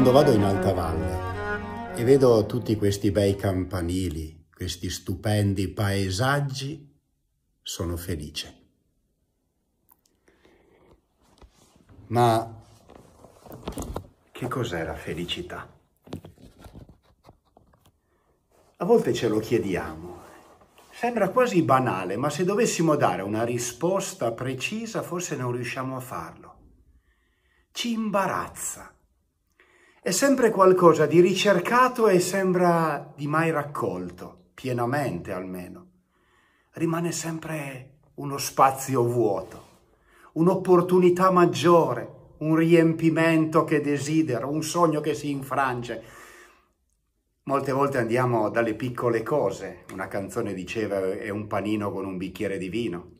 Quando vado in Alta Valle e vedo tutti questi bei campanili, questi stupendi paesaggi, sono felice. Ma che cos'è la felicità? A volte ce lo chiediamo. Sembra quasi banale, ma se dovessimo dare una risposta precisa forse non riusciamo a farlo. Ci imbarazza è sempre qualcosa di ricercato e sembra di mai raccolto, pienamente almeno. Rimane sempre uno spazio vuoto, un'opportunità maggiore, un riempimento che desidero, un sogno che si infrange. Molte volte andiamo dalle piccole cose, una canzone diceva è un panino con un bicchiere di vino,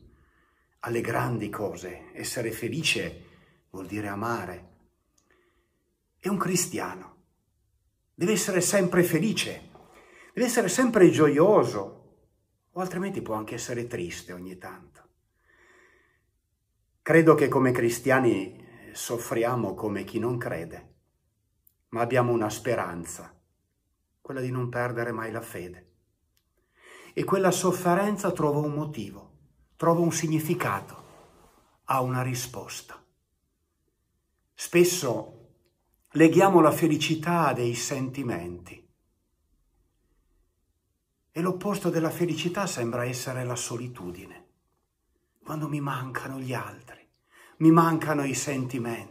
alle grandi cose, essere felice vuol dire amare, è un cristiano. Deve essere sempre felice, deve essere sempre gioioso, o altrimenti può anche essere triste ogni tanto. Credo che come cristiani eh, soffriamo come chi non crede, ma abbiamo una speranza, quella di non perdere mai la fede. E quella sofferenza trova un motivo, trova un significato, ha una risposta. Spesso leghiamo la felicità a dei sentimenti. E l'opposto della felicità sembra essere la solitudine, quando mi mancano gli altri, mi mancano i sentimenti.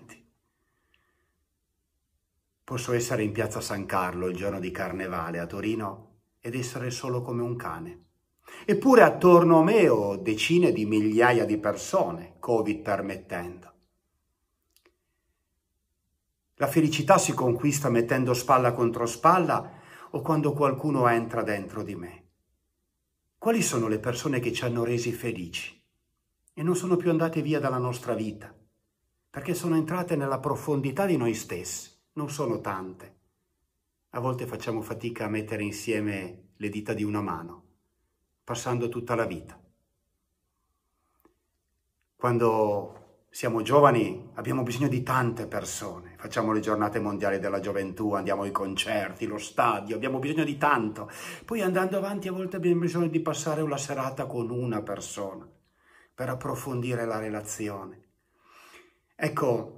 Posso essere in piazza San Carlo il giorno di carnevale a Torino ed essere solo come un cane. Eppure attorno a me ho decine di migliaia di persone, Covid permettendo. La felicità si conquista mettendo spalla contro spalla o quando qualcuno entra dentro di me. Quali sono le persone che ci hanno resi felici e non sono più andate via dalla nostra vita? Perché sono entrate nella profondità di noi stessi, non sono tante. A volte facciamo fatica a mettere insieme le dita di una mano, passando tutta la vita. Quando siamo giovani, abbiamo bisogno di tante persone, facciamo le giornate mondiali della gioventù, andiamo ai concerti, lo stadio, abbiamo bisogno di tanto. Poi andando avanti a volte abbiamo bisogno di passare una serata con una persona per approfondire la relazione. Ecco,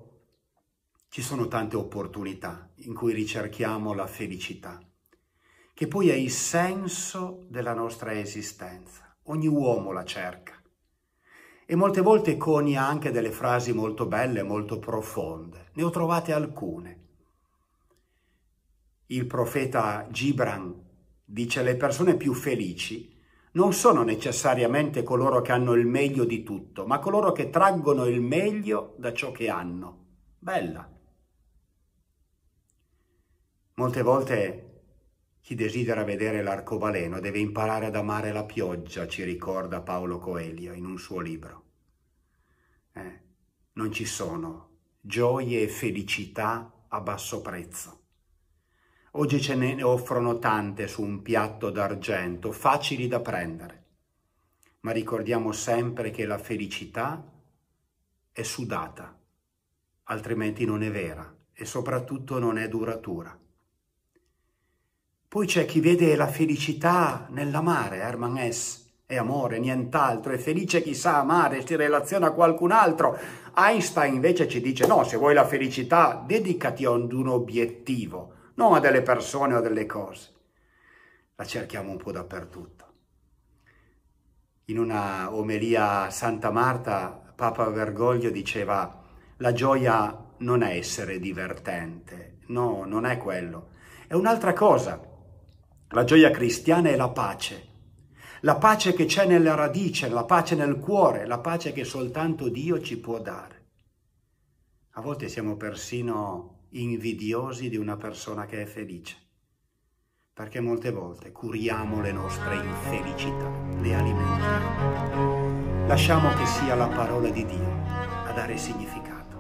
ci sono tante opportunità in cui ricerchiamo la felicità, che poi è il senso della nostra esistenza. Ogni uomo la cerca e molte volte conia anche delle frasi molto belle, molto profonde. Ne ho trovate alcune. Il profeta Gibran dice le persone più felici non sono necessariamente coloro che hanno il meglio di tutto, ma coloro che traggono il meglio da ciò che hanno. Bella. Molte volte chi desidera vedere l'arcobaleno deve imparare ad amare la pioggia, ci ricorda Paolo Coelho in un suo libro. Eh, non ci sono gioie e felicità a basso prezzo. Oggi ce ne offrono tante su un piatto d'argento, facili da prendere. Ma ricordiamo sempre che la felicità è sudata, altrimenti non è vera e soprattutto non è duratura. Poi c'è chi vede la felicità nell'amare, Herman S. È amore, nient'altro, è felice chi sa amare, si relaziona a qualcun altro. Einstein invece ci dice no, se vuoi la felicità dedicati ad un obiettivo, non a delle persone o a delle cose. La cerchiamo un po' dappertutto. In una omelia a Santa Marta, Papa Vergoglio diceva la gioia non è essere divertente, no, non è quello, è un'altra cosa la gioia cristiana è la pace, la pace che c'è nella radice, la pace nel cuore, la pace che soltanto Dio ci può dare. A volte siamo persino invidiosi di una persona che è felice, perché molte volte curiamo le nostre infelicità, le alimentiamo. Lasciamo che sia la parola di Dio a dare significato.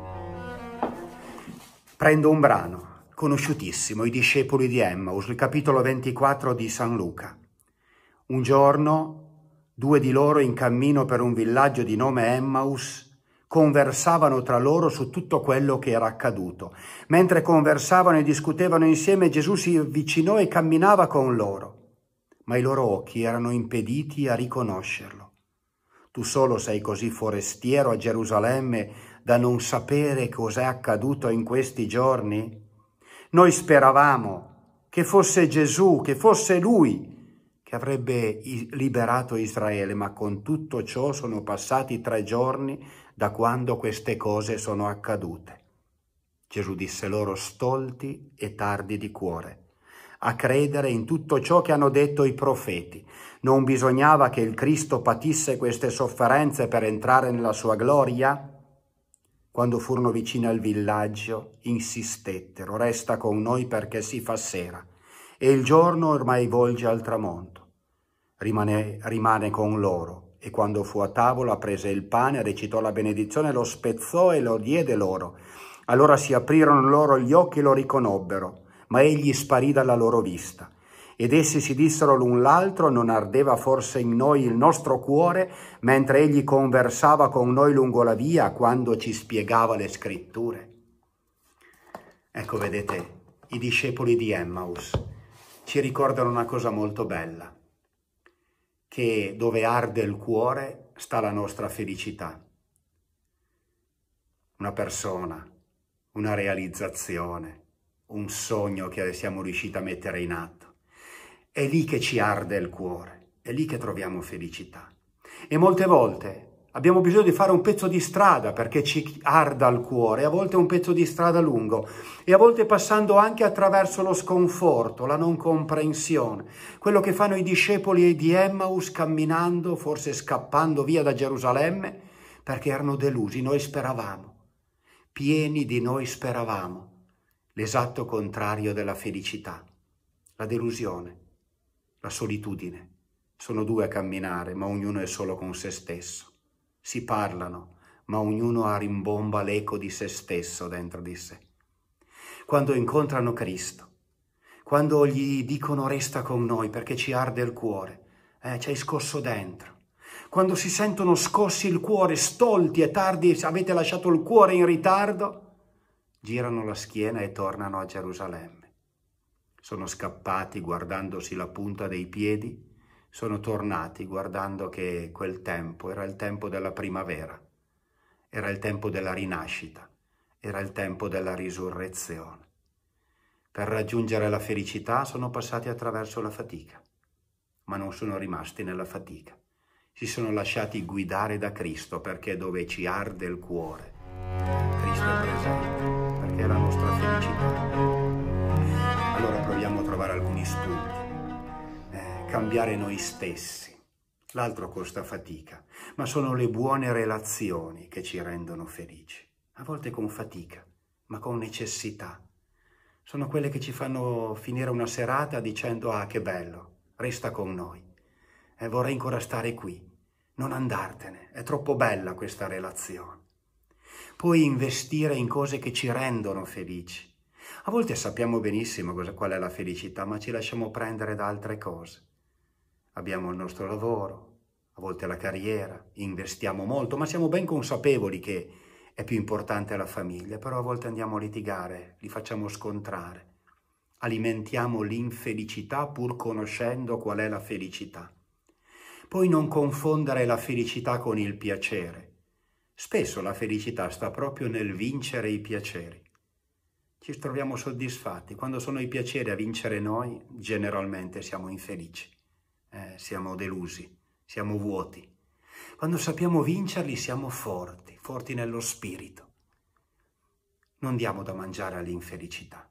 Prendo un brano conosciutissimo, i discepoli di Emmaus, il capitolo 24 di San Luca. Un giorno due di loro in cammino per un villaggio di nome Emmaus conversavano tra loro su tutto quello che era accaduto. Mentre conversavano e discutevano insieme, Gesù si avvicinò e camminava con loro, ma i loro occhi erano impediti a riconoscerlo. Tu solo sei così forestiero a Gerusalemme da non sapere cos'è accaduto in questi giorni? Noi speravamo che fosse Gesù, che fosse Lui che avrebbe liberato Israele, ma con tutto ciò sono passati tre giorni da quando queste cose sono accadute. Gesù disse loro stolti e tardi di cuore a credere in tutto ciò che hanno detto i profeti. Non bisognava che il Cristo patisse queste sofferenze per entrare nella sua gloria? Quando furono vicini al villaggio, insistettero, resta con noi perché si fa sera e il giorno ormai volge al tramonto. Rimane, rimane con loro e quando fu a tavola prese il pane, recitò la benedizione, lo spezzò e lo diede loro. Allora si aprirono loro gli occhi e lo riconobbero, ma egli sparì dalla loro vista. Ed essi si dissero l'un l'altro, non ardeva forse in noi il nostro cuore, mentre egli conversava con noi lungo la via quando ci spiegava le scritture? Ecco, vedete, i discepoli di Emmaus ci ricordano una cosa molto bella, che dove arde il cuore sta la nostra felicità. Una persona, una realizzazione, un sogno che siamo riusciti a mettere in atto. È lì che ci arde il cuore, è lì che troviamo felicità. E molte volte Abbiamo bisogno di fare un pezzo di strada perché ci arda il cuore, a volte un pezzo di strada lungo e a volte passando anche attraverso lo sconforto, la non comprensione, quello che fanno i discepoli di Emmaus camminando, forse scappando via da Gerusalemme, perché erano delusi, noi speravamo, pieni di noi speravamo, l'esatto contrario della felicità, la delusione la solitudine. Sono due a camminare, ma ognuno è solo con se stesso. Si parlano, ma ognuno ha rimbomba l'eco di se stesso dentro di sé. Quando incontrano Cristo, quando gli dicono resta con noi perché ci arde il cuore, eh, ci hai scosso dentro. Quando si sentono scossi il cuore, stolti e tardi, avete lasciato il cuore in ritardo, girano la schiena e tornano a Gerusalemme. Sono scappati guardandosi la punta dei piedi, sono tornati guardando che quel tempo era il tempo della primavera, era il tempo della rinascita, era il tempo della risurrezione. Per raggiungere la felicità sono passati attraverso la fatica, ma non sono rimasti nella fatica. Si sono lasciati guidare da Cristo perché dove ci arde il cuore, Cristo è presente. alcuni spunti. Eh, cambiare noi stessi. L'altro costa fatica, ma sono le buone relazioni che ci rendono felici. A volte con fatica, ma con necessità. Sono quelle che ci fanno finire una serata dicendo ah che bello, resta con noi. Eh, vorrei ancora stare qui, non andartene, è troppo bella questa relazione. Poi investire in cose che ci rendono felici a volte sappiamo benissimo cosa, qual è la felicità, ma ci lasciamo prendere da altre cose. Abbiamo il nostro lavoro, a volte la carriera, investiamo molto, ma siamo ben consapevoli che è più importante la famiglia, però a volte andiamo a litigare, li facciamo scontrare. Alimentiamo l'infelicità pur conoscendo qual è la felicità. Poi non confondere la felicità con il piacere. Spesso la felicità sta proprio nel vincere i piaceri ci troviamo soddisfatti. Quando sono i piaceri a vincere noi, generalmente siamo infelici, eh, siamo delusi, siamo vuoti. Quando sappiamo vincerli siamo forti, forti nello spirito. Non diamo da mangiare all'infelicità,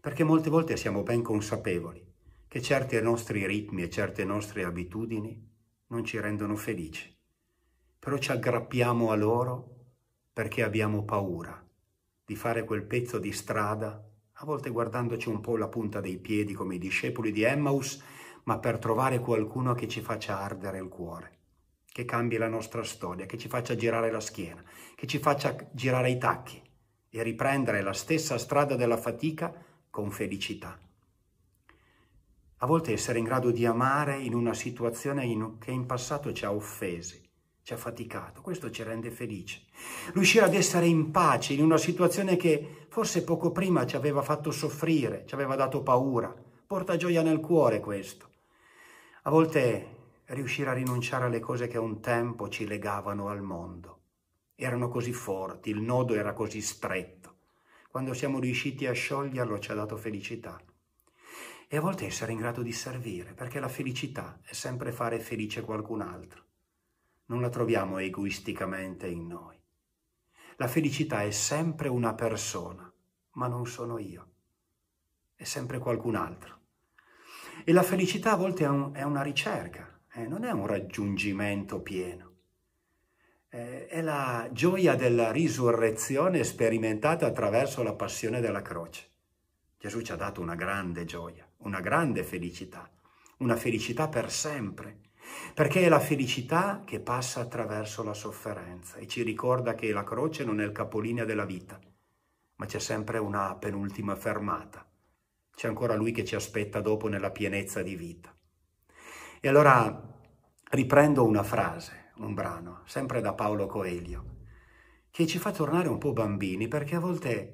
perché molte volte siamo ben consapevoli che certi nostri ritmi e certe nostre abitudini non ci rendono felici, però ci aggrappiamo a loro perché abbiamo paura di fare quel pezzo di strada, a volte guardandoci un po' la punta dei piedi come i discepoli di Emmaus, ma per trovare qualcuno che ci faccia ardere il cuore, che cambi la nostra storia, che ci faccia girare la schiena, che ci faccia girare i tacchi e riprendere la stessa strada della fatica con felicità. A volte essere in grado di amare in una situazione che in passato ci ha offesi, ci ha faticato, questo ci rende felici. Riuscire ad essere in pace in una situazione che forse poco prima ci aveva fatto soffrire, ci aveva dato paura, porta gioia nel cuore questo. A volte riuscire a rinunciare alle cose che un tempo ci legavano al mondo. Erano così forti, il nodo era così stretto. Quando siamo riusciti a scioglierlo ci ha dato felicità. E a volte essere in grado di servire, perché la felicità è sempre fare felice qualcun altro non la troviamo egoisticamente in noi. La felicità è sempre una persona, ma non sono io, è sempre qualcun altro. E la felicità a volte è, un, è una ricerca, eh? non è un raggiungimento pieno. Eh, è la gioia della risurrezione sperimentata attraverso la passione della croce. Gesù ci ha dato una grande gioia, una grande felicità, una felicità per sempre, perché è la felicità che passa attraverso la sofferenza e ci ricorda che la croce non è il capolinea della vita, ma c'è sempre una penultima fermata. C'è ancora lui che ci aspetta dopo nella pienezza di vita. E allora riprendo una frase, un brano, sempre da Paolo Coelho, che ci fa tornare un po' bambini perché a volte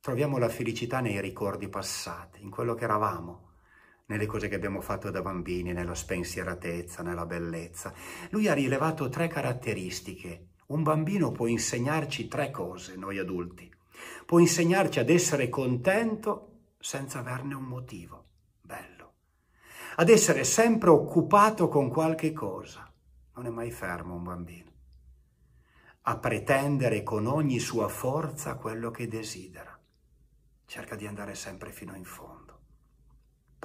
troviamo la felicità nei ricordi passati, in quello che eravamo, nelle cose che abbiamo fatto da bambini, nella spensieratezza, nella bellezza. Lui ha rilevato tre caratteristiche. Un bambino può insegnarci tre cose, noi adulti. Può insegnarci ad essere contento senza averne un motivo. Bello. Ad essere sempre occupato con qualche cosa. Non è mai fermo un bambino. A pretendere con ogni sua forza quello che desidera. Cerca di andare sempre fino in fondo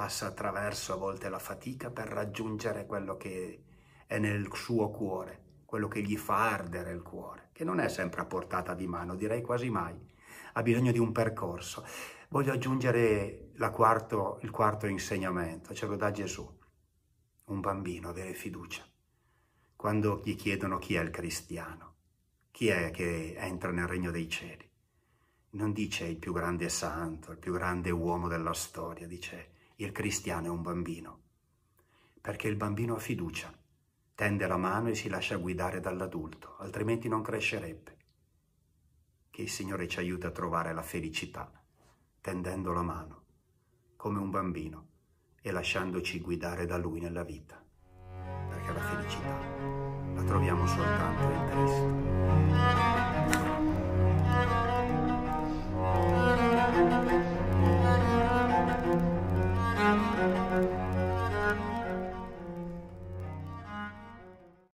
passa attraverso a volte la fatica per raggiungere quello che è nel suo cuore, quello che gli fa ardere il cuore, che non è sempre a portata di mano, direi quasi mai, ha bisogno di un percorso. Voglio aggiungere quarto, il quarto insegnamento, ce lo dà Gesù, un bambino, avere fiducia. Quando gli chiedono chi è il cristiano, chi è che entra nel regno dei cieli, non dice il più grande santo, il più grande uomo della storia, dice il cristiano è un bambino, perché il bambino ha fiducia, tende la mano e si lascia guidare dall'adulto, altrimenti non crescerebbe. Che il Signore ci aiuti a trovare la felicità, tendendo la mano, come un bambino, e lasciandoci guidare da Lui nella vita, perché la felicità la troviamo soltanto in Cristo.